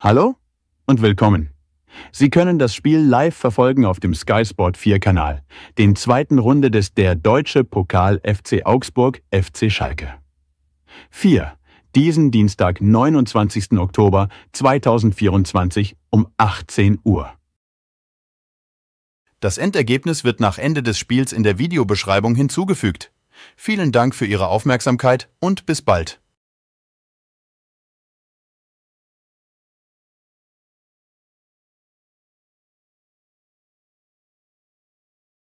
Hallo und willkommen. Sie können das Spiel live verfolgen auf dem Sky Sport 4 Kanal, den zweiten Runde des Der Deutsche Pokal FC Augsburg FC Schalke. 4. Diesen Dienstag, 29. Oktober 2024 um 18 Uhr. Das Endergebnis wird nach Ende des Spiels in der Videobeschreibung hinzugefügt. Vielen Dank für Ihre Aufmerksamkeit und bis bald.